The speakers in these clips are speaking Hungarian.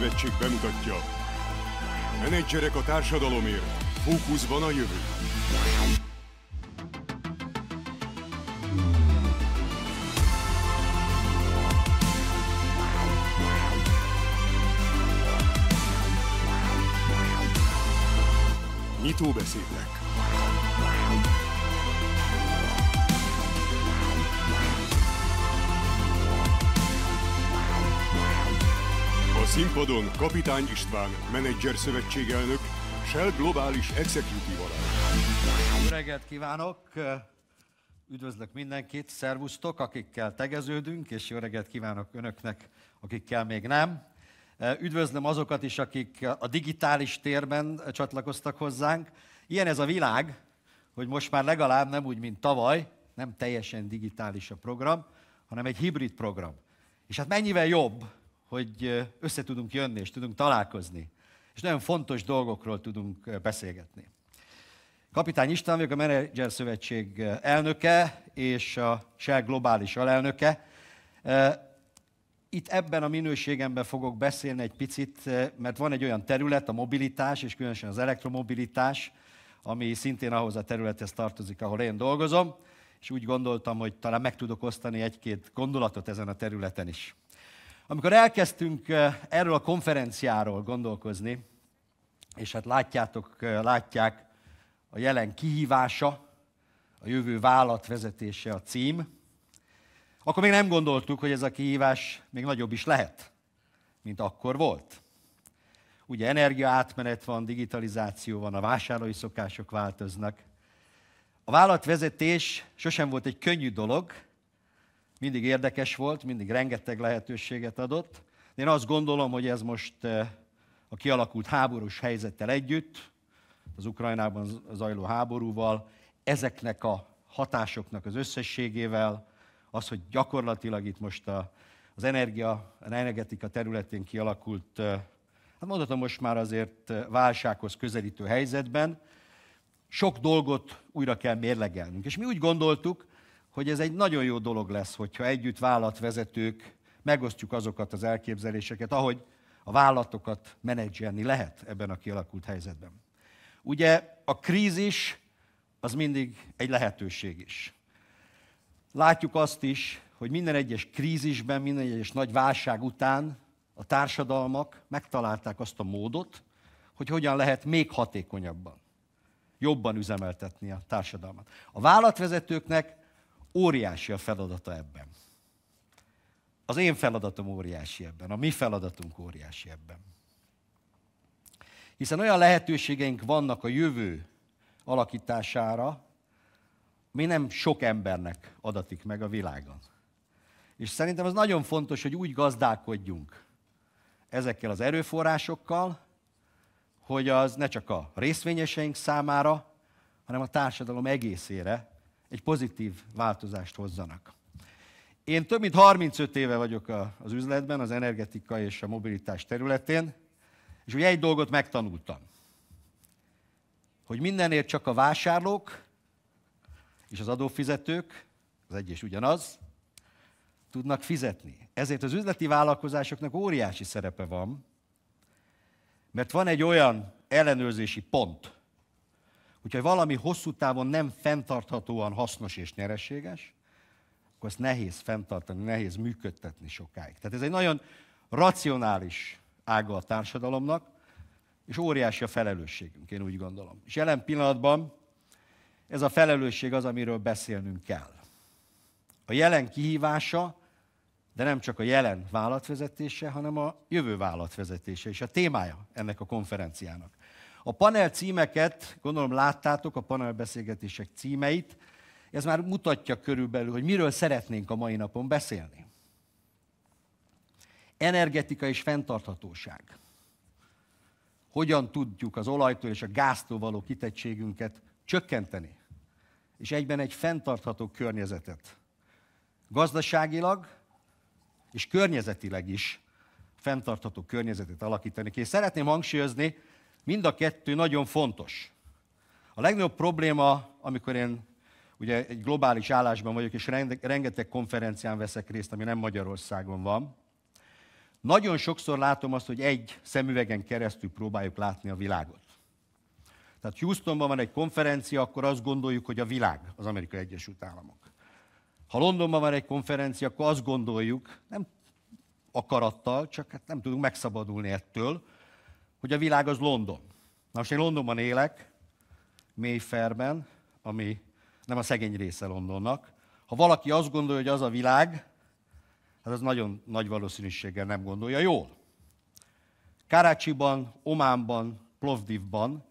Szövetség bemutatja. Menedzserek a társadalomért. Fókuszban a jövő. Nyitó Nyitóbeszédek. színpadon Kapitány István, menedzser szövetségelnök, Shell Globális Executive alá. reggelt kívánok! Üdvözlök mindenkit, szervusztok, akikkel tegeződünk, és jó reggelt kívánok önöknek, akikkel még nem. Üdvözlöm azokat is, akik a digitális térben csatlakoztak hozzánk. Ilyen ez a világ, hogy most már legalább nem úgy, mint tavaly, nem teljesen digitális a program, hanem egy hibrid program. És hát mennyivel jobb, hogy össze tudunk jönni, és tudunk találkozni. És nagyon fontos dolgokról tudunk beszélgetni. Kapitány István vagyok, a Menedzser Szövetség elnöke és a Shell globális alelnöke. Itt ebben a minőségemben fogok beszélni egy picit, mert van egy olyan terület, a mobilitás, és különösen az elektromobilitás, ami szintén ahhoz a területhez tartozik, ahol én dolgozom, és úgy gondoltam, hogy talán meg tudok osztani egy-két gondolatot ezen a területen is. Amikor elkezdtünk eh, erről a konferenciáról gondolkozni, és hát látjátok, eh, látják a jelen kihívása, a jövő vezetése a cím, akkor még nem gondoltuk, hogy ez a kihívás még nagyobb is lehet, mint akkor volt. Ugye energiaátmenet van, digitalizáció van, a vásárlói szokások változnak. A vállalatvezetés sosem volt egy könnyű dolog, mindig érdekes volt, mindig rengeteg lehetőséget adott. Én azt gondolom, hogy ez most eh, a kialakult háborús helyzettel együtt, az Ukrajnában zajló háborúval, ezeknek a hatásoknak az összességével, az, hogy gyakorlatilag itt most a, az energia, az energetika területén kialakult, eh, hát mondhatom most már azért eh, válsághoz közelítő helyzetben, sok dolgot újra kell mérlegelnünk. És mi úgy gondoltuk, hogy ez egy nagyon jó dolog lesz, hogyha együtt vállalatvezetők megosztjuk azokat az elképzeléseket, ahogy a vállalatokat menedzselni lehet ebben a kialakult helyzetben. Ugye a krízis az mindig egy lehetőség is. Látjuk azt is, hogy minden egyes krízisben, minden egyes nagy válság után a társadalmak megtalálták azt a módot, hogy hogyan lehet még hatékonyabban, jobban üzemeltetni a társadalmat. A vállalatvezetőknek Óriási a feladata ebben. Az én feladatom óriási ebben, a mi feladatunk óriási ebben. Hiszen olyan lehetőségeink vannak a jövő alakítására, mi nem sok embernek adatik meg a világon. És szerintem az nagyon fontos, hogy úgy gazdálkodjunk ezekkel az erőforrásokkal, hogy az ne csak a részvényeseink számára, hanem a társadalom egészére egy pozitív változást hozzanak. Én több mint 35 éve vagyok az üzletben, az energetika és a mobilitás területén, és ugye egy dolgot megtanultam, hogy mindenért csak a vásárlók és az adófizetők, az egy és ugyanaz, tudnak fizetni. Ezért az üzleti vállalkozásoknak óriási szerepe van, mert van egy olyan ellenőrzési pont, Hogyha valami hosszú távon nem fenntarthatóan hasznos és nyereséges, akkor ezt nehéz fenntartani, nehéz működtetni sokáig. Tehát ez egy nagyon racionális ága a társadalomnak, és óriási a felelősségünk, én úgy gondolom. És jelen pillanatban ez a felelősség az, amiről beszélnünk kell. A jelen kihívása, de nem csak a jelen vállalatvezetése, hanem a jövő vállalatvezetése és a témája ennek a konferenciának. A panel címeket, gondolom láttátok, a panel címeit, ez már mutatja körülbelül, hogy miről szeretnénk a mai napon beszélni. Energetika és fenntarthatóság. Hogyan tudjuk az olajtól és a gáztól való kitettségünket csökkenteni, és egyben egy fenntartható környezetet. Gazdaságilag és környezetileg is fenntartható környezetet alakítani. És szeretném hangsúlyozni, Mind a kettő nagyon fontos. A legnagyobb probléma, amikor én ugye egy globális állásban vagyok, és rengeteg konferencián veszek részt, ami nem Magyarországon van, nagyon sokszor látom azt, hogy egy szemüvegen keresztül próbáljuk látni a világot. Tehát Houstonban van egy konferencia, akkor azt gondoljuk, hogy a világ az Amerikai Egyesült Államok. Ha Londonban van egy konferencia, akkor azt gondoljuk, nem akarattal, csak hát nem tudunk megszabadulni ettől, hogy a világ az London. Na most én Londonban élek, Mayfairben, ami nem a szegény része Londonnak. Ha valaki azt gondolja, hogy az a világ, hát az nagyon nagy valószínűséggel nem gondolja jól. Karácsiban, Ománban, Plovdivban,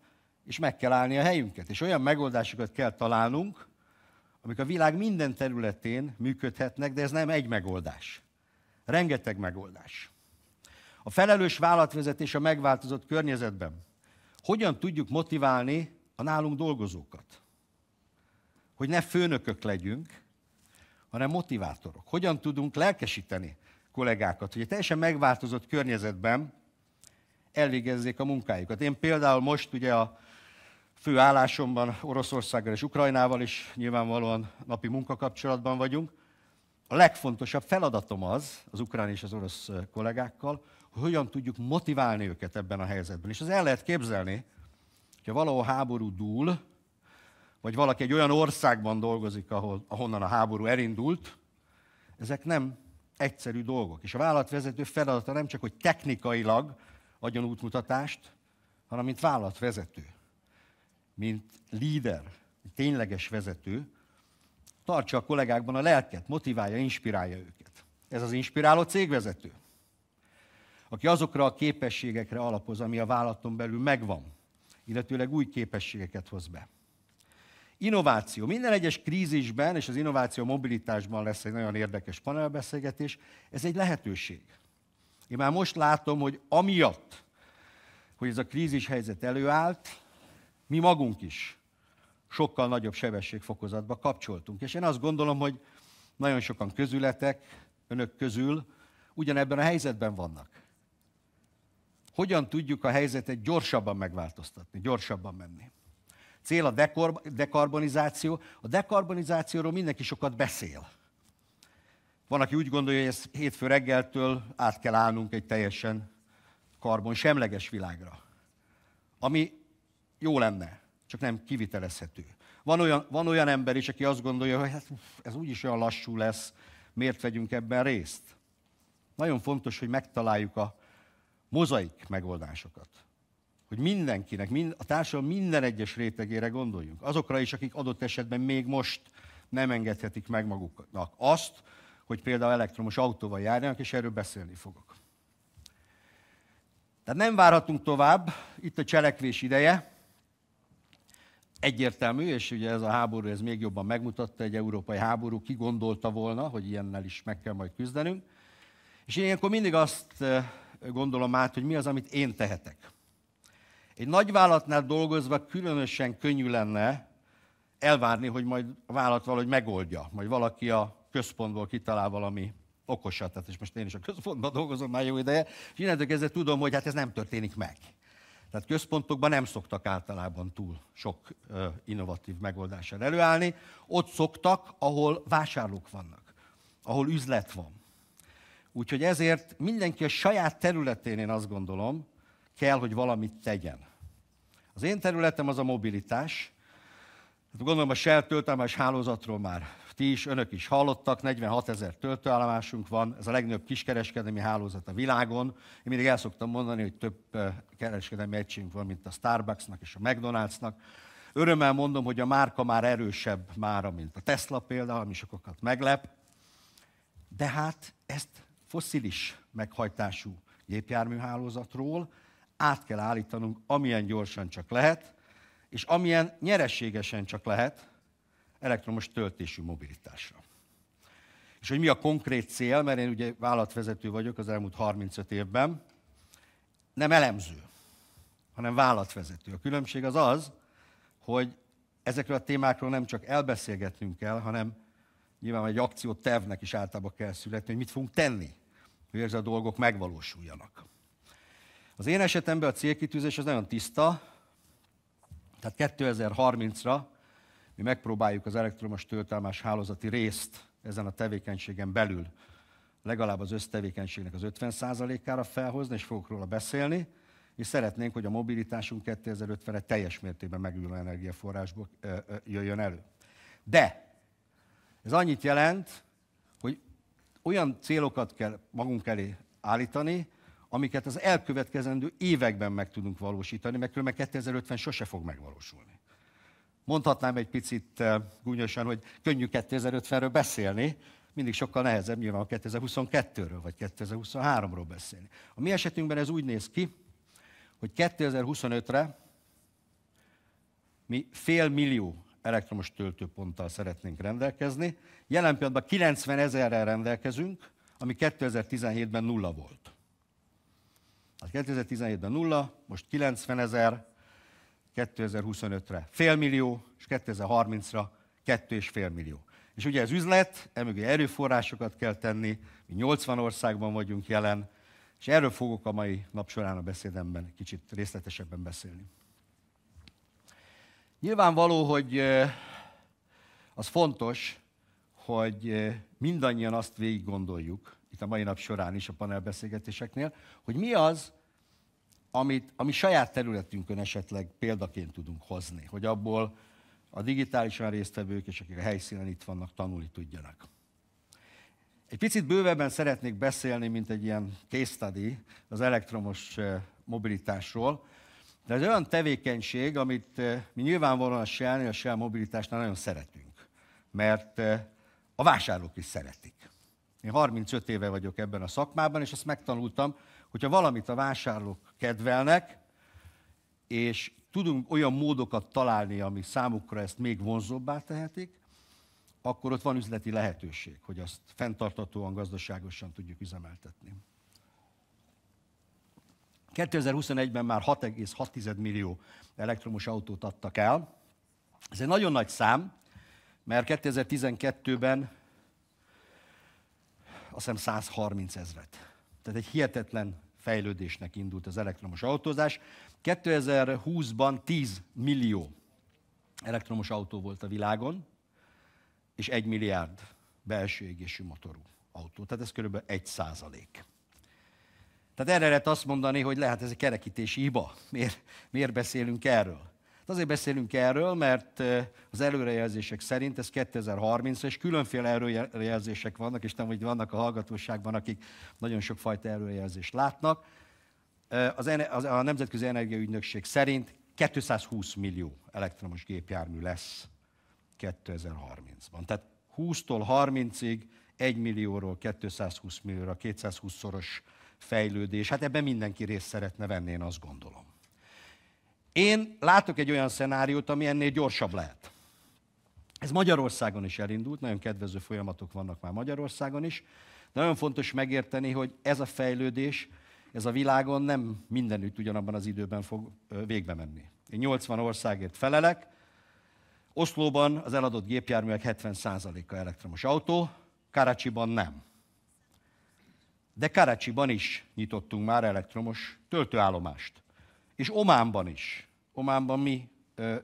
és meg kell állni a helyünket. És olyan megoldásokat kell találnunk, amik a világ minden területén működhetnek, de ez nem egy megoldás. Rengeteg megoldás. A felelős vállalatvezetés a megváltozott környezetben. Hogyan tudjuk motiválni a nálunk dolgozókat? Hogy ne főnökök legyünk, hanem motivátorok. Hogyan tudunk lelkesíteni kollégákat, hogy egy teljesen megváltozott környezetben elvégezzék a munkájukat. Én például most ugye a fő állásomban Oroszországgal és Ukrajnával is nyilvánvalóan napi munkakapcsolatban vagyunk. A legfontosabb feladatom az, az ukrán és az orosz kollégákkal, hogy hogyan tudjuk motiválni őket ebben a helyzetben. És az el lehet képzelni, hogyha valahol háború dúl, vagy valaki egy olyan országban dolgozik, ahol, ahonnan a háború elindult, ezek nem egyszerű dolgok. És a vállalatvezető feladata nem csak, hogy technikailag adjon útmutatást, hanem mint vállalatvezető, mint líder, mint tényleges vezető, tartsa a kollégákban a lelket, motiválja, inspirálja őket. Ez az inspiráló cégvezető aki azokra a képességekre alapoz, ami a vállalaton belül megvan, illetőleg új képességeket hoz be. Innováció. Minden egyes krízisben és az innováció mobilitásban lesz egy nagyon érdekes panelbeszélgetés. Ez egy lehetőség. Én már most látom, hogy amiatt, hogy ez a krízis helyzet előállt, mi magunk is sokkal nagyobb sebességfokozatba kapcsoltunk. És én azt gondolom, hogy nagyon sokan közületek, önök közül ugyanebben a helyzetben vannak hogyan tudjuk a helyzetet gyorsabban megváltoztatni, gyorsabban menni. Cél a dekor- dekarbonizáció. A dekarbonizációról mindenki sokat beszél. Van, aki úgy gondolja, hogy ezt hétfő reggeltől át kell állnunk egy teljesen semleges világra. Ami jó lenne, csak nem kivitelezhető. Van olyan, van olyan ember is, aki azt gondolja, hogy hát, ez úgyis olyan lassú lesz, miért vegyünk ebben részt? Nagyon fontos, hogy megtaláljuk a mozaik megoldásokat. Hogy mindenkinek, mind, a társadalom minden egyes rétegére gondoljunk. Azokra is, akik adott esetben még most nem engedhetik meg maguknak azt, hogy például elektromos autóval járjanak, és erről beszélni fogok. Tehát nem várhatunk tovább, itt a cselekvés ideje. Egyértelmű, és ugye ez a háború ez még jobban megmutatta, egy európai háború ki gondolta volna, hogy ilyennel is meg kell majd küzdenünk. És én ilyenkor mindig azt eh, gondolom át, hogy mi az, amit én tehetek. Egy nagy vállalatnál dolgozva különösen könnyű lenne elvárni, hogy majd a vállalat valahogy megoldja, majd valaki a központból kitalál valami okosat, tehát és most én is a központban dolgozom már jó ideje, és innentől kezdve tudom, hogy hát ez nem történik meg. Tehát központokban nem szoktak általában túl sok ö, innovatív megoldással előállni. Ott szoktak, ahol vásárlók vannak, ahol üzlet van, Úgyhogy ezért mindenki a saját területén, én azt gondolom, kell, hogy valamit tegyen. Az én területem az a mobilitás. Hát gondolom a Shell töltelmes hálózatról már ti is, önök is hallottak, 46 ezer töltőállomásunk van, ez a legnagyobb kiskereskedelmi hálózat a világon. Én mindig el szoktam mondani, hogy több eh, kereskedelmi egységünk van, mint a Starbucksnak és a McDonaldsnak. Örömmel mondom, hogy a márka már erősebb mára, mint a Tesla például, ami sokakat meglep. De hát ezt foszilis meghajtású gépjárműhálózatról át kell állítanunk, amilyen gyorsan csak lehet, és amilyen nyereségesen csak lehet elektromos töltésű mobilitásra. És hogy mi a konkrét cél, mert én ugye vállalatvezető vagyok az elmúlt 35 évben, nem elemző, hanem vállalatvezető. A különbség az az, hogy ezekről a témákról nem csak elbeszélgetnünk kell, hanem nyilván egy akciótervnek is általában kell születni, hogy mit fogunk tenni hogy ezek a dolgok megvalósuljanak. Az én esetemben a célkitűzés az nagyon tiszta, tehát 2030-ra mi megpróbáljuk az elektromos töltelmás hálózati részt ezen a tevékenységen belül legalább az össztevékenységnek az 50%-ára felhozni, és fogok róla beszélni, és szeretnénk, hogy a mobilitásunk 2050-re teljes mértékben megújuló energiaforrásból jöjjön elő. De ez annyit jelent, olyan célokat kell magunk elé állítani, amiket az elkövetkezendő években meg tudunk valósítani, mert különben 2050 sose fog megvalósulni. Mondhatnám egy picit eh, gúnyosan, hogy könnyű 2050-ről beszélni, mindig sokkal nehezebb nyilván a 2022-ről vagy 2023-ról beszélni. A mi esetünkben ez úgy néz ki, hogy 2025-re mi fél millió elektromos töltőponttal szeretnénk rendelkezni. Jelen pillanatban 90 ezerrel rendelkezünk, ami 2017-ben nulla volt. Hát 2017-ben nulla, most 90 ezer, 2025-re félmillió, és 2030-ra 2,5 millió. És ugye ez üzlet, emögé erőforrásokat kell tenni, mi 80 országban vagyunk jelen, és erről fogok a mai nap során a beszédemben kicsit részletesebben beszélni. Nyilvánvaló, hogy az fontos, hogy mindannyian azt végig gondoljuk, itt a mai nap során is a panelbeszélgetéseknél, hogy mi az, amit, ami saját területünkön esetleg példaként tudunk hozni, hogy abból a digitálisan résztvevők és akik a helyszínen itt vannak, tanulni tudjanak. Egy picit bővebben szeretnék beszélni, mint egy ilyen case study az elektromos mobilitásról, de ez olyan tevékenység, amit eh, mi nyilvánvalóan a Shell, a Shell mobilitásnál nagyon szeretünk. Mert eh, a vásárlók is szeretik. Én 35 éve vagyok ebben a szakmában, és ezt megtanultam, hogyha valamit a vásárlók kedvelnek, és tudunk olyan módokat találni, ami számukra ezt még vonzóbbá tehetik, akkor ott van üzleti lehetőség, hogy azt fenntartatóan, gazdaságosan tudjuk üzemeltetni. 2021-ben már 6,6 millió elektromos autót adtak el. Ez egy nagyon nagy szám, mert 2012-ben azt hiszem 130 ezret. Tehát egy hihetetlen fejlődésnek indult az elektromos autózás. 2020-ban 10 millió elektromos autó volt a világon, és 1 milliárd belső égésű motorú autó. Tehát ez körülbelül 1 százalék. Tehát erre lehet azt mondani, hogy lehet ez egy kerekítési hiba. Miért, miért beszélünk erről? Hát azért beszélünk erről, mert az előrejelzések szerint ez 2030 és különféle előrejelzések vannak, és nem hogy vannak a hallgatóságban, akik nagyon sok fajta előrejelzést látnak. Az, az, a Nemzetközi Energiaügynökség szerint 220 millió elektromos gépjármű lesz 2030-ban. Tehát 20-tól 30-ig 1 millióról 220 millióra 220-szoros fejlődés. Hát ebben mindenki részt szeretne venni, én azt gondolom. Én látok egy olyan szenáriót, ami ennél gyorsabb lehet. Ez Magyarországon is elindult, nagyon kedvező folyamatok vannak már Magyarországon is. De nagyon fontos megérteni, hogy ez a fejlődés, ez a világon nem mindenütt ugyanabban az időben fog végbe menni. Én 80 országért felelek, Oszlóban az eladott gépjárműek 70%-a elektromos autó, Karácsiban nem. De Karácsiban is nyitottunk már elektromos töltőállomást. És Ománban is. Ománban mi ö,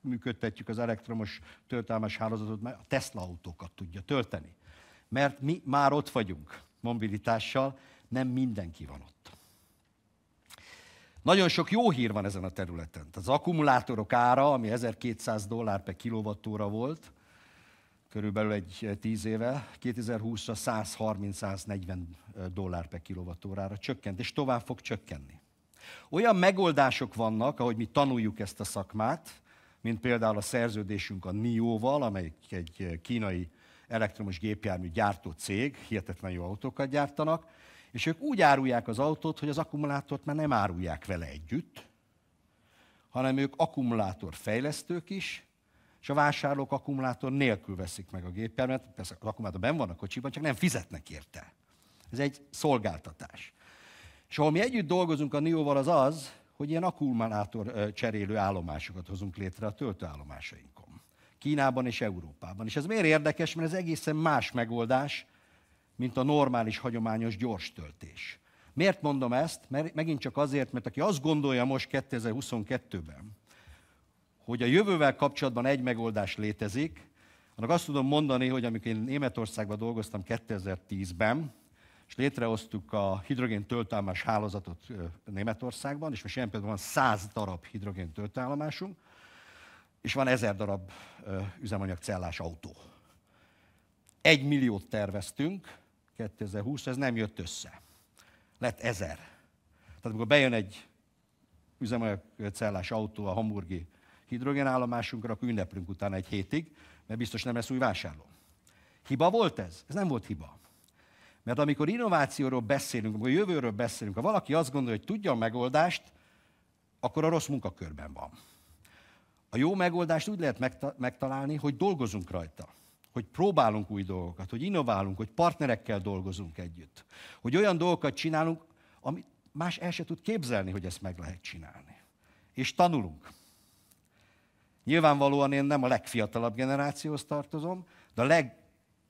működtetjük az elektromos töltőállomás hálózatot, mert a Tesla autókat tudja tölteni. Mert mi már ott vagyunk mobilitással, nem mindenki van ott. Nagyon sok jó hír van ezen a területen. Az akkumulátorok ára, ami 1200 dollár per kilovattóra volt, körülbelül egy eh, tíz éve, 2020-ra 130-140 eh, dollár per kilovattórára csökkent, és tovább fog csökkenni. Olyan megoldások vannak, ahogy mi tanuljuk ezt a szakmát, mint például a szerződésünk a NIO-val, amelyik egy eh, kínai elektromos gépjármű gyártó cég, hihetetlen jó autókat gyártanak, és ők úgy árulják az autót, hogy az akkumulátort már nem árulják vele együtt, hanem ők akkumulátorfejlesztők is, és a vásárlók akkumulátor nélkül veszik meg a gépjárművet, persze az akkumulátor benn van a kocsiban, csak nem fizetnek érte. Ez egy szolgáltatás. És ahol mi együtt dolgozunk a NIO-val az az, hogy ilyen akkumulátor cserélő állomásokat hozunk létre a töltőállomásainkon. Kínában és Európában. És ez miért érdekes? Mert ez egészen más megoldás, mint a normális, hagyományos gyors töltés. Miért mondom ezt? Mert megint csak azért, mert aki azt gondolja most 2022-ben, hogy a jövővel kapcsolatban egy megoldás létezik, annak azt tudom mondani, hogy amikor én Németországban dolgoztam 2010-ben, és létrehoztuk a hidrogén töltállomás hálózatot Németországban, és most ilyen például van 100 darab hidrogén töltállomásunk, és van 1000 darab üzemanyagcellás autó. Egy milliót terveztünk 2020, ez nem jött össze. Lett 1000. Tehát amikor bejön egy üzemanyagcellás autó a hamburgi hidrogénállomásunkra, akkor ünneplünk utána egy hétig, mert biztos nem lesz új vásárló. Hiba volt ez? Ez nem volt hiba. Mert amikor innovációról beszélünk, amikor jövőről beszélünk, ha valaki azt gondolja, hogy tudja a megoldást, akkor a rossz munkakörben van. A jó megoldást úgy lehet megtalálni, hogy dolgozunk rajta, hogy próbálunk új dolgokat, hogy innoválunk, hogy partnerekkel dolgozunk együtt, hogy olyan dolgokat csinálunk, amit más el se tud képzelni, hogy ezt meg lehet csinálni. És tanulunk. Nyilvánvalóan én nem a legfiatalabb generációhoz tartozom, de a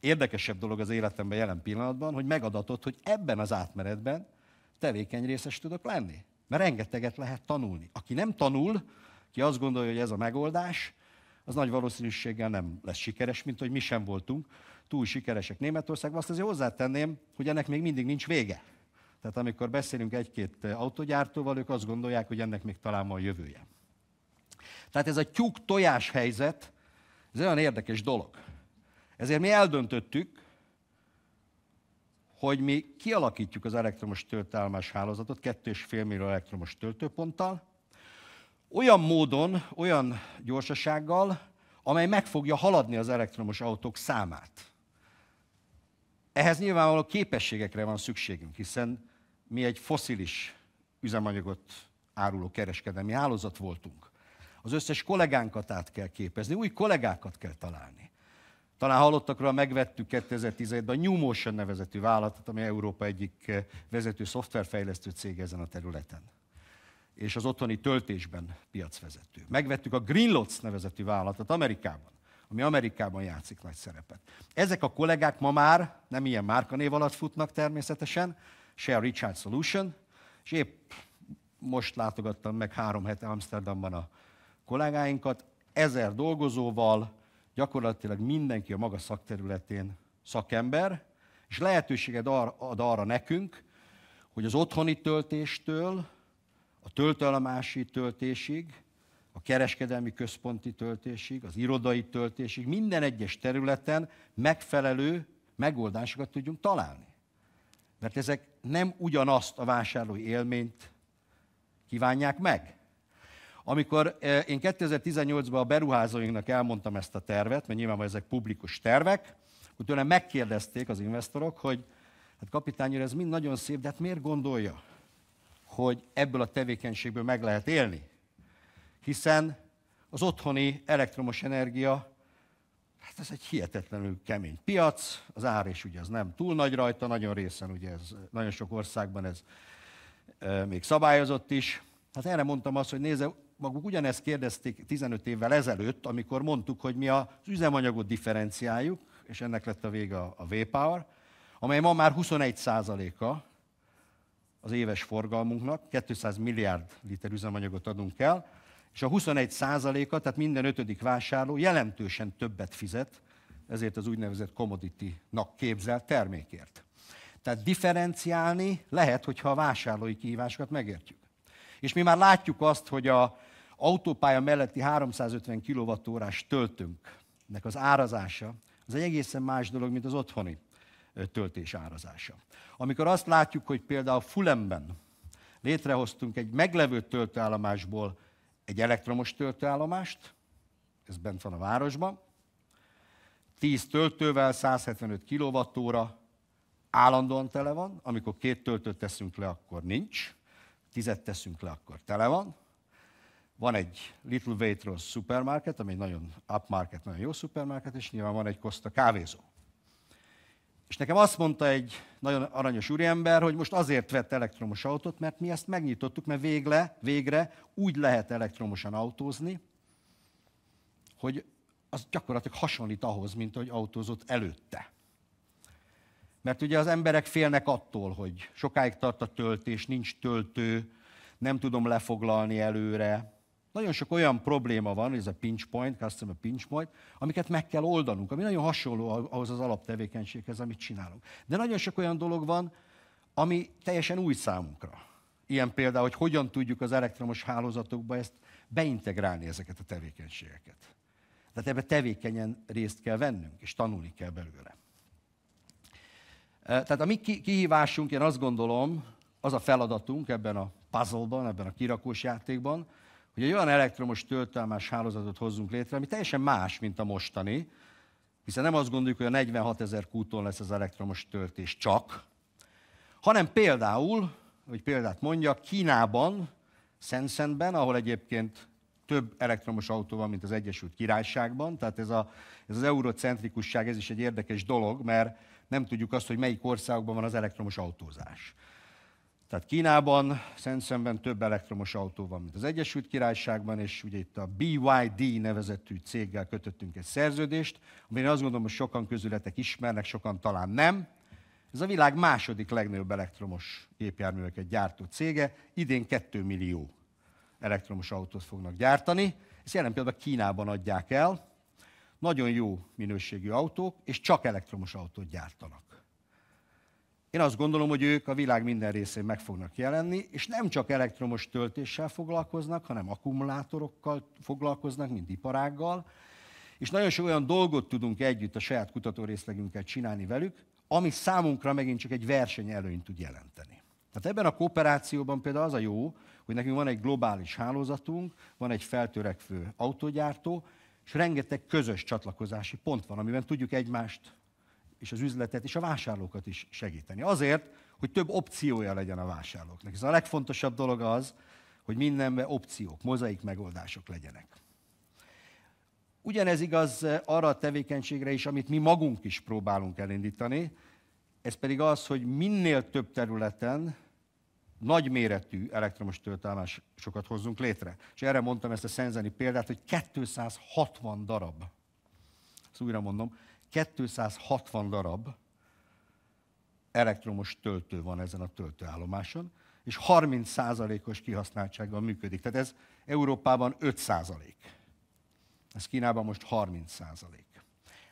legérdekesebb dolog az életemben jelen pillanatban, hogy megadatott, hogy ebben az átmenetben tevékeny részes tudok lenni. Mert rengeteget lehet tanulni. Aki nem tanul, ki azt gondolja, hogy ez a megoldás, az nagy valószínűséggel nem lesz sikeres, mint hogy mi sem voltunk túl sikeresek Németországban. Azt azért hozzátenném, hogy ennek még mindig nincs vége. Tehát amikor beszélünk egy-két autogyártóval, ők azt gondolják, hogy ennek még talán van jövője. Tehát ez a tyúk-tojás helyzet, ez olyan érdekes dolog. Ezért mi eldöntöttük, hogy mi kialakítjuk az elektromos töltőállomás hálózatot 2,5 millió elektromos töltőponttal, olyan módon, olyan gyorsasággal, amely meg fogja haladni az elektromos autók számát. Ehhez nyilvánvaló képességekre van szükségünk, hiszen mi egy foszilis üzemanyagot áruló kereskedelmi hálózat voltunk az összes kollégánkat át kell képezni, új kollégákat kell találni. Talán hallottak róla, megvettük 2017-ben a New Motion nevezetű vállalatot, ami Európa egyik eh, vezető szoftverfejlesztő cég ezen a területen és az otthoni töltésben piacvezető. Megvettük a Greenlots nevezetű vállalatot Amerikában, ami Amerikában játszik nagy szerepet. Ezek a kollégák ma már nem ilyen márkanév alatt futnak természetesen, se a Richard Solution, és épp most látogattam meg három hete Amsterdamban a kollégáinkat, ezer dolgozóval, gyakorlatilag mindenki a maga szakterületén szakember, és lehetőséget ad arra nekünk, hogy az otthoni töltéstől a töltőállomási töltésig, a kereskedelmi központi töltésig, az irodai töltésig, minden egyes területen megfelelő megoldásokat tudjunk találni. Mert ezek nem ugyanazt a vásárlói élményt kívánják meg. Amikor eh, én 2018-ban a beruházóinknak elmondtam ezt a tervet, mert nyilvánvalóan ezek publikus tervek, akkor tőlem megkérdezték az investorok, hogy hát kapitány ez mind nagyon szép, de hát miért gondolja, hogy ebből a tevékenységből meg lehet élni? Hiszen az otthoni elektromos energia, hát ez egy hihetetlenül kemény piac, az ár is ugye az nem túl nagy rajta, nagyon részen ugye ez, nagyon sok országban ez eh, még szabályozott is. Hát erre mondtam azt, hogy nézze, maguk ugyanezt kérdezték 15 évvel ezelőtt, amikor mondtuk, hogy mi az üzemanyagot differenciáljuk, és ennek lett a vége a V-Power, amely ma már 21%-a az éves forgalmunknak, 200 milliárd liter üzemanyagot adunk el, és a 21%-a, tehát minden ötödik vásárló jelentősen többet fizet, ezért az úgynevezett commodity-nak képzelt termékért. Tehát differenciálni lehet, hogyha a vásárlói kihívásokat megértjük. És mi már látjuk azt, hogy a autópálya melletti 350 kWh-s töltőnknek az árazása, az egy egészen más dolog, mint az otthoni töltés árazása. Amikor azt látjuk, hogy például Fulemben létrehoztunk egy meglevő töltőállomásból egy elektromos töltőállomást, ez bent van a városban, 10 töltővel 175 kWh állandóan tele van, amikor két töltőt teszünk le, akkor nincs, tizet teszünk le, akkor tele van, van egy Little Waitrose supermarket, ami egy nagyon upmarket, nagyon jó supermarket, és nyilván van egy Costa kávézó. És nekem azt mondta egy nagyon aranyos úriember, hogy most azért vett elektromos autót, mert mi ezt megnyitottuk, mert végre, végre úgy lehet elektromosan autózni, hogy az gyakorlatilag hasonlít ahhoz, mint ahogy autózott előtte. Mert ugye az emberek félnek attól, hogy sokáig tart a töltés, nincs töltő, nem tudom lefoglalni előre, nagyon sok olyan probléma van, ez a pinch point, customer pinch point, amiket meg kell oldanunk, ami nagyon hasonló ahhoz az alaptevékenységhez, amit csinálunk. De nagyon sok olyan dolog van, ami teljesen új számunkra. Ilyen például, hogy hogyan tudjuk az elektromos hálózatokba ezt beintegrálni ezeket a tevékenységeket. Tehát ebbe tevékenyen részt kell vennünk, és tanulni kell belőle. E, tehát a mi kihívásunk, én azt gondolom, az a feladatunk ebben a puzzle-ban, ebben a kirakós játékban, hogy egy olyan elektromos töltelmás hálózatot hozzunk létre, ami teljesen más, mint a mostani, hiszen nem azt gondoljuk, hogy a 46 ezer kúton lesz az elektromos töltés csak, hanem például, hogy példát mondja, Kínában, Szenszenben, ahol egyébként több elektromos autó van, mint az Egyesült Királyságban, tehát ez, a, ez az eurocentrikusság, ez is egy érdekes dolog, mert nem tudjuk azt, hogy melyik országokban van az elektromos autózás. Tehát Kínában szemben több elektromos autó van, mint az Egyesült Királyságban, és ugye itt a BYD nevezetű céggel kötöttünk egy szerződést, amire azt gondolom, hogy sokan közületek ismernek, sokan talán nem. Ez a világ második legnagyobb elektromos gépjárműveket gyártó cége, idén 2 millió elektromos autót fognak gyártani, ezt jelen például Kínában adják el, nagyon jó minőségű autók, és csak elektromos autót gyártanak. Én azt gondolom, hogy ők a világ minden részén meg fognak jelenni, és nem csak elektromos töltéssel foglalkoznak, hanem akkumulátorokkal foglalkoznak, mint iparággal, és nagyon sok olyan dolgot tudunk együtt a saját kutatórészlegünkkel csinálni velük, ami számunkra megint csak egy versenyelőnyt tud jelenteni. Tehát ebben a kooperációban például az a jó, hogy nekünk van egy globális hálózatunk, van egy feltörekvő autogyártó, és rengeteg közös csatlakozási pont van, amiben tudjuk egymást és az üzletet, és a vásárlókat is segíteni. Azért, hogy több opciója legyen a vásárlóknak. Ez a legfontosabb dolog az, hogy mindenben opciók, mozaik megoldások legyenek. Ugyanez igaz eh, arra a tevékenységre is, amit mi magunk is próbálunk elindítani, ez pedig az, hogy minél több területen nagyméretű elektromos sokat hozzunk létre. És erre mondtam ezt a szenzeni példát, hogy 260 darab. Ezt újra mondom, 260 darab elektromos töltő van ezen a töltőállomáson, és 30%-os kihasználtsággal működik. Tehát ez Európában 5%. Ez Kínában most 30%.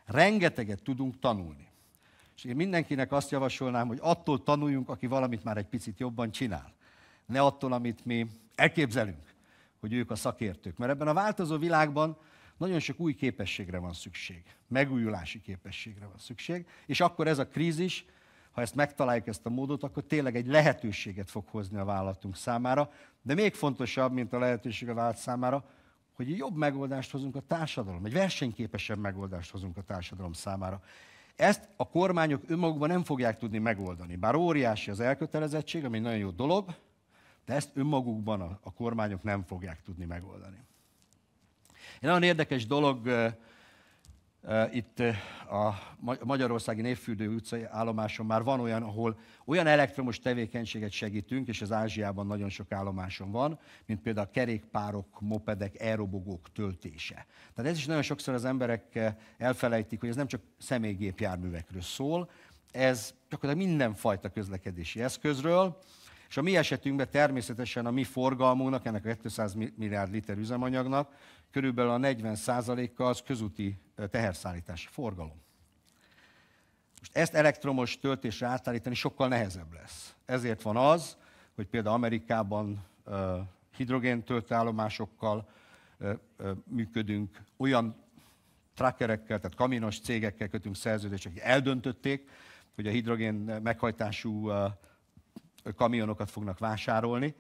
Rengeteget tudunk tanulni. És én mindenkinek azt javasolnám, hogy attól tanuljunk, aki valamit már egy picit jobban csinál. Ne attól, amit mi elképzelünk, hogy ők a szakértők. Mert ebben a változó világban nagyon sok új képességre van szükség, megújulási képességre van szükség, és akkor ez a krízis, ha ezt megtaláljuk ezt a módot, akkor tényleg egy lehetőséget fog hozni a vállalatunk számára, de még fontosabb, mint a lehetőség a vállalat számára, hogy egy jobb megoldást hozunk a társadalom, egy versenyképesebb megoldást hozunk a társadalom számára. Ezt a kormányok önmagukban nem fogják tudni megoldani. Bár óriási az elkötelezettség, ami nagyon jó dolog, de ezt önmagukban a, a kormányok nem fogják tudni megoldani. Egy nagyon érdekes dolog itt a Magyarországi Népfürdő utcai állomáson már van olyan, ahol olyan elektromos tevékenységet segítünk, és az Ázsiában nagyon sok állomáson van, mint például a kerékpárok, mopedek, aerobogók töltése. Tehát ez is nagyon sokszor az emberek elfelejtik, hogy ez nem csak személygépjárművekről szól, ez gyakorlatilag mindenfajta közlekedési eszközről, és a mi esetünkben természetesen a mi forgalmunknak, ennek a 200 milliárd liter üzemanyagnak körülbelül a 40%-a az közúti teherszállítás, forgalom. Most ezt elektromos töltésre átállítani sokkal nehezebb lesz. Ezért van az, hogy például Amerikában hidrogén töltőállomásokkal működünk, olyan trackerekkel, tehát kaminos cégekkel kötünk szerződést, akik eldöntötték, hogy a hidrogén meghajtású kamionokat fognak vásárolni,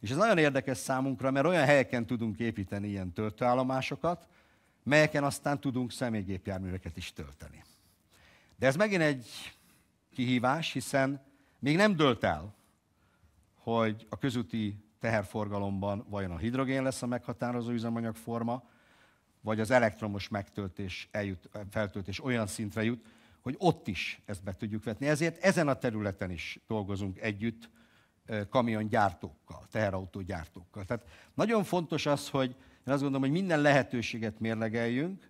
és ez nagyon érdekes számunkra, mert olyan helyeken tudunk építeni ilyen töltőállomásokat, melyeken aztán tudunk személygépjárműveket is tölteni. De ez megint egy kihívás, hiszen még nem dölt el, hogy a közúti teherforgalomban vajon a hidrogén lesz a meghatározó üzemanyagforma, vagy az elektromos megtöltés, eljut, feltöltés olyan szintre jut, hogy ott is ezt be tudjuk vetni. Ezért ezen a területen is dolgozunk együtt kamiongyártókkal, teherautógyártókkal. Tehát nagyon fontos az, hogy én azt gondolom, hogy minden lehetőséget mérlegeljünk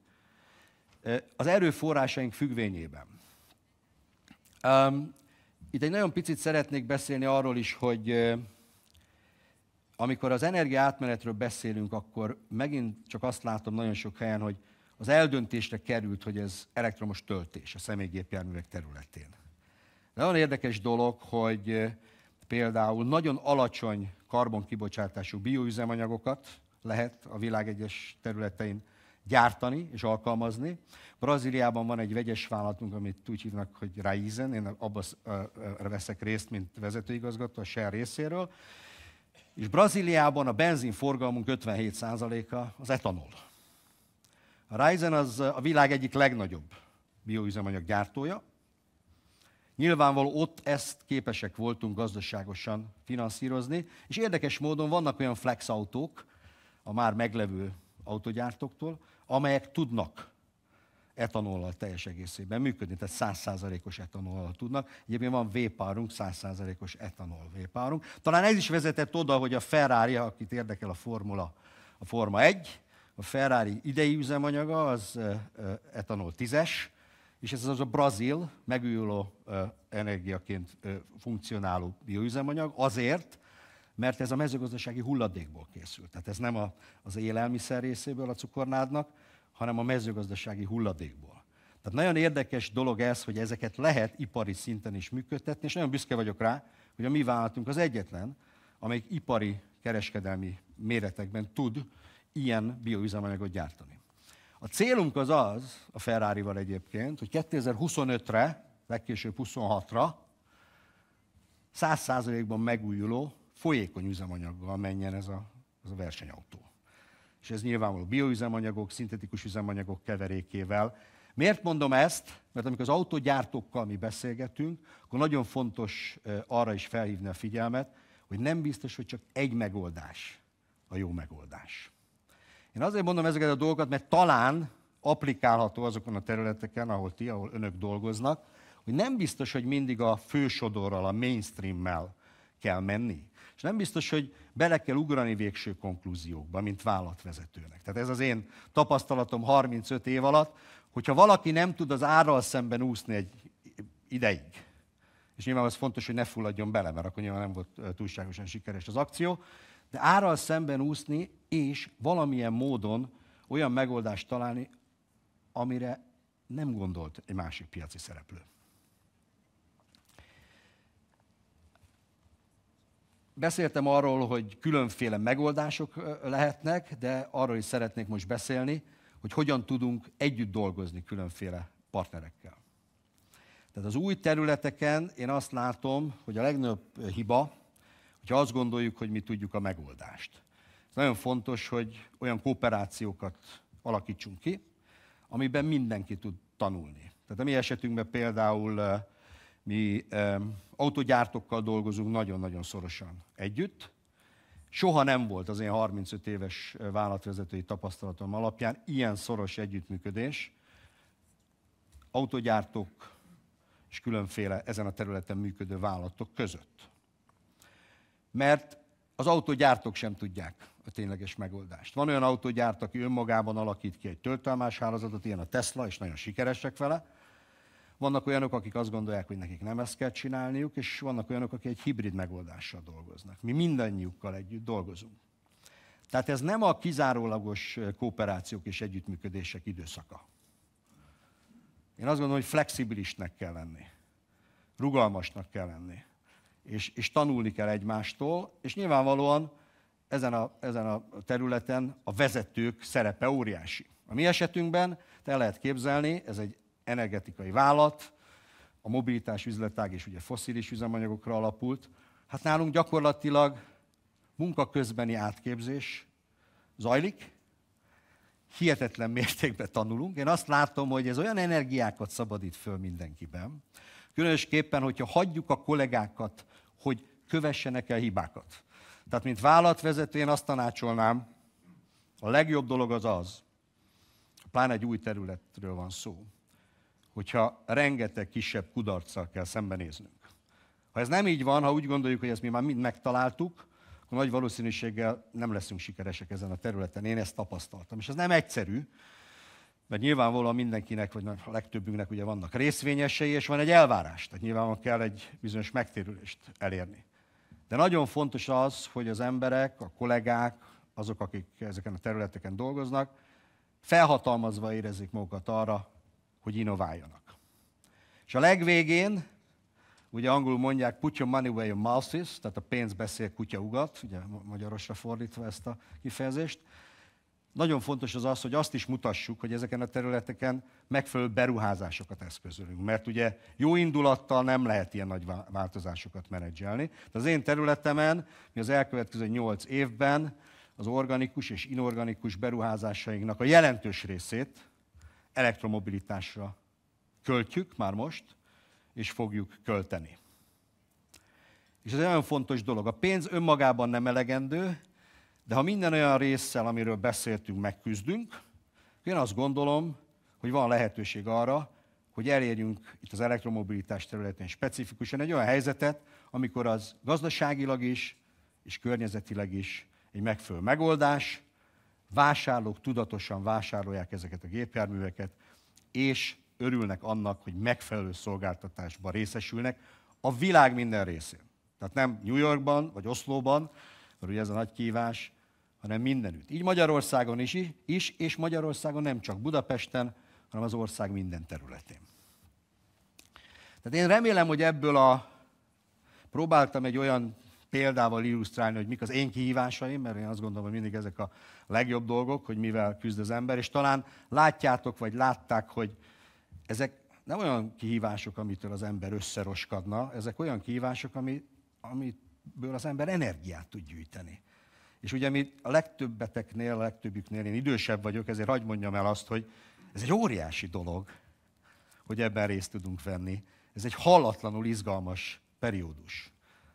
az erőforrásaink függvényében. itt egy nagyon picit szeretnék beszélni arról is, hogy amikor az energia átmenetről beszélünk, akkor megint csak azt látom nagyon sok helyen, hogy az eldöntésre került, hogy ez elektromos töltés a személygépjárművek területén. De nagyon érdekes dolog, hogy például nagyon alacsony karbonkibocsátású bioüzemanyagokat lehet a világ egyes területein gyártani és alkalmazni. Brazíliában van egy vegyes vállalatunk, amit úgy hívnak, hogy Raizen, én abban veszek részt, mint vezetőigazgató a Shell részéről, és Brazíliában a benzinforgalmunk 57%-a az etanol. A Ryzen az a világ egyik legnagyobb bioüzemanyag gyártója, Nyilvánvaló ott ezt képesek voltunk gazdaságosan finanszírozni, és érdekes módon vannak olyan flex autók a már meglevő autogyártóktól, amelyek tudnak etanollal teljes egészében működni, tehát százszázalékos etanollal tudnak. Egyébként van V-párunk, százszázalékos etanol V-párunk. Talán ez is vezetett oda, hogy a Ferrari, akit érdekel a formula, a Forma 1, a Ferrari idei üzemanyaga az etanol 10-es, és ez az a brazil megújuló energiaként funkcionáló bioüzemanyag azért, mert ez a mezőgazdasági hulladékból készült. Tehát ez nem a, az élelmiszer részéből a cukornádnak, hanem a mezőgazdasági hulladékból. Tehát nagyon érdekes dolog ez, hogy ezeket lehet ipari szinten is működtetni, és nagyon büszke vagyok rá, hogy a mi vállalatunk az egyetlen, amelyik ipari kereskedelmi méretekben tud ilyen bioüzemanyagot gyártani. A célunk az az, a Ferrari-val egyébként, hogy 2025-re, legkésőbb 26-ra, 100%-ban megújuló, folyékony üzemanyaggal menjen ez a, ez a versenyautó. És ez nyilvánvaló bioüzemanyagok, szintetikus üzemanyagok keverékével. Miért mondom ezt? Mert amikor az autógyártókkal mi beszélgetünk, akkor nagyon fontos arra is felhívni a figyelmet, hogy nem biztos, hogy csak egy megoldás a jó megoldás. Én azért mondom ezeket a dolgokat, mert talán applikálható azokon a területeken, ahol ti, ahol önök dolgoznak, hogy nem biztos, hogy mindig a fősodorral, a mainstreammel kell menni. És nem biztos, hogy bele kell ugrani végső konklúziókba, mint vállalatvezetőnek. Tehát ez az én tapasztalatom 35 év alatt, hogyha valaki nem tud az árral szemben úszni egy ideig, és nyilván az fontos, hogy ne fulladjon bele, mert akkor nyilván nem volt túlságosan sikeres az akció, de árral szemben úszni és valamilyen módon olyan megoldást találni, amire nem gondolt egy másik piaci szereplő. Beszéltem arról, hogy különféle megoldások lehetnek, de arról is szeretnék most beszélni, hogy hogyan tudunk együtt dolgozni különféle partnerekkel. Tehát az új területeken én azt látom, hogy a legnagyobb hiba, hogyha azt gondoljuk, hogy mi tudjuk a megoldást nagyon fontos, hogy olyan kooperációkat alakítsunk ki, amiben mindenki tud tanulni. Tehát a mi esetünkben például eh, mi eh, autogyártókkal dolgozunk nagyon-nagyon szorosan együtt. Soha nem volt az én 35 éves eh, vállalatvezetői tapasztalatom alapján ilyen szoros együttműködés autogyártók és különféle ezen a területen működő vállalatok között. Mert az autógyártók sem tudják a tényleges megoldást. Van olyan autógyárt, aki önmagában alakít ki egy töltelmás hálózatot, ilyen a Tesla, és nagyon sikeresek vele. Vannak olyanok, akik azt gondolják, hogy nekik nem ezt kell csinálniuk, és vannak olyanok, akik egy hibrid megoldással dolgoznak. Mi mindannyiukkal együtt dolgozunk. Tehát ez nem a kizárólagos kooperációk és együttműködések időszaka. Én azt gondolom, hogy flexibilisnek kell lenni. Rugalmasnak kell lenni és, és tanulni kell egymástól, és nyilvánvalóan ezen a, ezen a területen a vezetők szerepe óriási. A mi esetünkben, te lehet képzelni, ez egy energetikai vállat, a mobilitás üzletág is ugye foszilis üzemanyagokra alapult. Hát nálunk gyakorlatilag munka közbeni átképzés zajlik, hihetetlen mértékben tanulunk. Én azt látom, hogy ez olyan energiákat szabadít föl mindenkiben, Különösképpen, hogyha hagyjuk a kollégákat, hogy kövessenek el hibákat. Tehát, mint vállalatvezető, én azt tanácsolnám, a legjobb dolog az az, pláne egy új területről van szó, hogyha rengeteg kisebb kudarccal kell szembenéznünk. Ha ez nem így van, ha úgy gondoljuk, hogy ezt mi már mind megtaláltuk, akkor nagy valószínűséggel nem leszünk sikeresek ezen a területen. Én ezt tapasztaltam. És ez nem egyszerű, mert nyilvánvalóan mindenkinek, vagy a legtöbbünknek ugye vannak részvényesei, és van egy elvárás. Tehát nyilvánvalóan kell egy bizonyos megtérülést elérni. De nagyon fontos az, hogy az emberek, a kollégák, azok, akik ezeken a területeken dolgoznak, felhatalmazva érezzék magukat arra, hogy innováljanak. És a legvégén, ugye angolul mondják, put your money where your mouth is, tehát a pénz beszél, kutya ugat, ugye magyarosra fordítva ezt a kifejezést, nagyon fontos az az, hogy azt is mutassuk, hogy ezeken a területeken megfelelő beruházásokat eszközölünk. Mert ugye jó indulattal nem lehet ilyen nagy változásokat menedzselni. De az én területemen mi az elkövetkező 8 évben az organikus és inorganikus beruházásainknak a jelentős részét elektromobilitásra költjük már most, és fogjuk költeni. És ez egy nagyon fontos dolog. A pénz önmagában nem elegendő, de ha minden olyan résszel, amiről beszéltünk, megküzdünk, én azt gondolom, hogy van lehetőség arra, hogy elérjünk itt az elektromobilitás területén specifikusan egy olyan helyzetet, amikor az gazdaságilag is és környezetileg is egy megfelelő megoldás, vásárlók tudatosan vásárolják ezeket a gépjárműveket, és örülnek annak, hogy megfelelő szolgáltatásban részesülnek a világ minden részén. Tehát nem New Yorkban vagy Oszlóban, mert ugye ez a nagy kívás, hanem mindenütt. Így Magyarországon is, is, és Magyarországon nem csak Budapesten, hanem az ország minden területén. Tehát én remélem, hogy ebből a... Próbáltam egy olyan példával illusztrálni, hogy mik az én kihívásaim, mert én azt gondolom, hogy mindig ezek a legjobb dolgok, hogy mivel küzd az ember, és talán látjátok, vagy látták, hogy ezek nem olyan kihívások, amitől az ember összeroskadna, ezek olyan kihívások, ami, amiből az ember energiát tud gyűjteni. És ugye mi a legtöbbeteknél, a legtöbbüknél, én idősebb vagyok, ezért hagyd mondjam el azt, hogy ez egy óriási dolog, hogy ebben részt tudunk venni. Ez egy hallatlanul izgalmas periódus.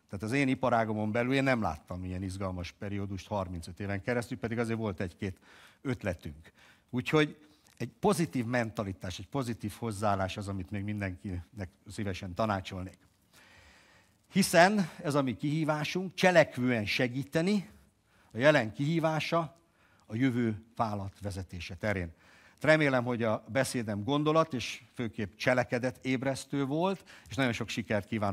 Tehát az én iparágomon belül én nem láttam ilyen izgalmas periódust 35 éven keresztül, pedig azért volt egy-két ötletünk. Úgyhogy egy pozitív mentalitás, egy pozitív hozzáállás az, amit még mindenkinek szívesen tanácsolnék. Hiszen ez a mi kihívásunk, cselekvően segíteni, a jelen kihívása, a jövő vállalat vezetése terén. Remélem, hogy a beszédem gondolat és főképp cselekedet ébresztő volt, és nagyon sok sikert kívánok.